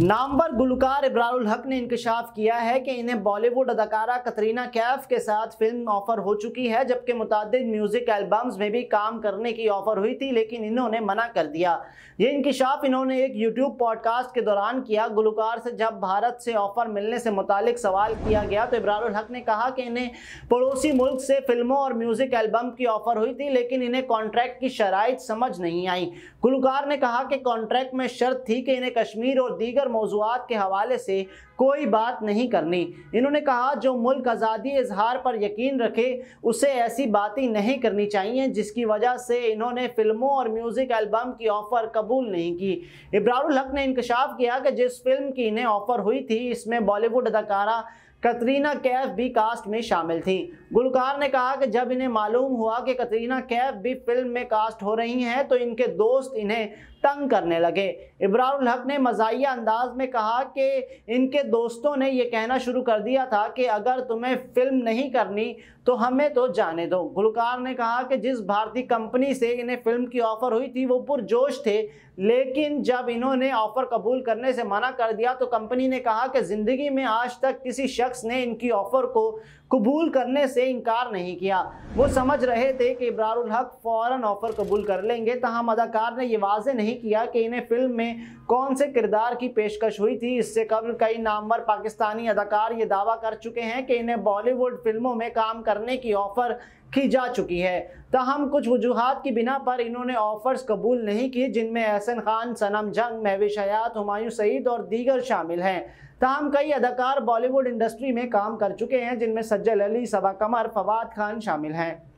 नामवर गुलकार इब्रारुल हक ने इंकशाफ किया है कि इन्हें बॉलीवुड अदाकारा कतरीना कैफ के साथ फिल्म ऑफर हो चुकी है जबकि मुतद म्यूजिक एल्बम्स में भी काम करने की ऑफर हुई थी लेकिन इन्होंने मना कर दिया ये इंकशाफ इन्होंने एक यूट्यूब पॉडकास्ट के दौरान किया गुलकार से जब भारत से ऑफर मिलने से मुतक सवाल किया गया तो इब्रारुल हक ने कहा कि इन्हें पड़ोसी मुल्क से फिल्मों और म्यूजिक एल्बम की ऑफर हुई थी लेकिन इन्हें कॉन्ट्रैक्ट की शराइ समझ नहीं आई गुलकार ने कहा कि कॉन्ट्रैक्ट में शर्त थी कि इन्हें कश्मीर और दीगर दीगर मौजूद के हवाले से कोई बात नहीं करनी इन्होंने कहा जो मुल्क आज़ादी इजहार पर यकीन रखे उसे ऐसी बातें नहीं करनी चाहिए जिसकी वजह से इन्होंने फिल्मों और म्यूज़िक एल्बम की ऑफ़र कबूल नहीं की इब्रारुल हक ने इंकशाफ किया कि जिस फिल्म की इन्हें ऑफ़र हुई थी इसमें बॉलीवुड अदाकारा कतरीना कैफ भी कास्ट में शामिल थीं गुलकार ने कहा कि जब इन्हें मालूम हुआ कि कतरीना कैफ भी फिल्म में कास्ट हो रही हैं तो इनके दोस्त इन्हें तंग करने लगे इब्रारुल हक ने मजाया अंदाज में कहा कि इनके दोस्तों ने यह कहना शुरू कर दिया था कि अगर तुम्हें फिल्म नहीं करनी तो हमें तो जाने दो गुलकार ने कहा कि जिस भारतीय कंपनी से इन्हें फिल्म की ऑफ़र हुई थी वो पुरजोश थे लेकिन जब इन्होंने ऑफर कबूल करने से मना कर दिया तो कंपनी ने कहा कि ज़िंदगी में आज तक किसी शख्स ने इनकी ऑफ़र को कबूल करने से इनकार नहीं किया वो समझ रहे थे कि इब्रारुल हक फ़ौरन ऑफ़र कबूल कर लेंगे तहम अदाकार ने यह वाज नहीं किया कि इन्हें फिल्म में कौन से किरदार की पेशकश हुई थी इससे कबल कई नामवर पाकिस्तानी अदाकार ये दावा कर चुके हैं कि इन्हें बॉलीवुड फिल्मों में काम करने की ऑफ़र की जा चुकी है तहम कुछ वजूहत की बिना पर इन्होंने ऑफर्स कबूल नहीं किए जिनमें एहसन खान सनम जंग महविश हयात हुमायूं सईद और दीगर शामिल हैं तहम कई अदाकार बॉलीवुड इंडस्ट्री में काम कर चुके हैं जिनमें सज्जल अली सबा कमर फवाद खान शामिल हैं